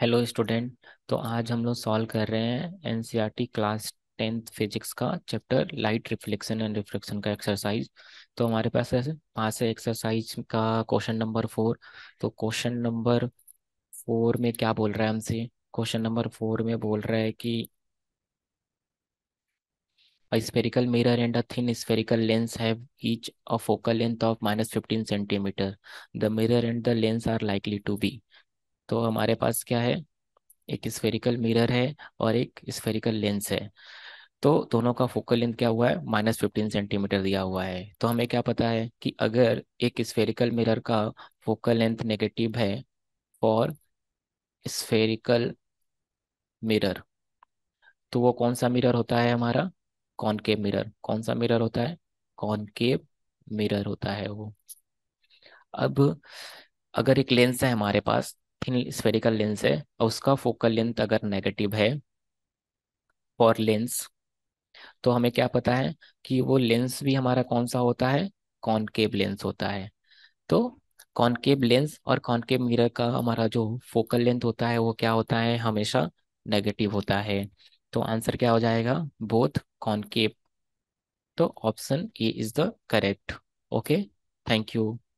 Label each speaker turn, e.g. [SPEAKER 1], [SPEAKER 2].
[SPEAKER 1] hello student तो आज हम लोग सॉल्व कर रहे हैं NCERT e class tenth physics का chapter light reflection and reflection का एक्सरसाइज तो हमारे पास है पास है एक्सरसाइज का क्वेश्चन नंबर फोर तो क्वेश्चन नंबर फोर में क्या बोल रहा है हमसे क्वेश्चन नंबर फोर में बोल रहा है कि spherical mirror and a thin spherical lens have each a focal length of minus fifteen centimetre the mirror and the lens are likely to be तो हमारे पास क्या है एक स्फेरिकल मिरर है और एक स्फेरिकल लेंस है तो दोनों का फोकल लेंथ क्या हुआ है माइनस फिफ्टीन सेंटीमीटर दिया हुआ है तो हमें क्या पता है कि अगर एक स्फेरिकल मिरर का फोकल लेंथ नेगेटिव है और स्फेरिकल मिरर तो वो कौन सा मिरर होता है हमारा कॉनकेव मिरर कौन सा मिरर होता है कॉनकेव मिरर होता है वो अब अगर एक लेंस है हमारे पास थिन स्फेरिकल लेंस है और उसका फोकल लेंथ अगर नेगेटिव है फॉर लेंस तो हमें क्या पता है कि वो लेंस भी हमारा कौन सा होता है कॉनकेव लेंस होता है तो कॉनकेव लेंस और कॉनकेव मिरर का हमारा जो फोकल लेंथ होता है वो क्या होता है हमेशा नेगेटिव होता है तो आंसर क्या हो जाएगा बोथ कॉनकेव तो option A is the correct okay thank you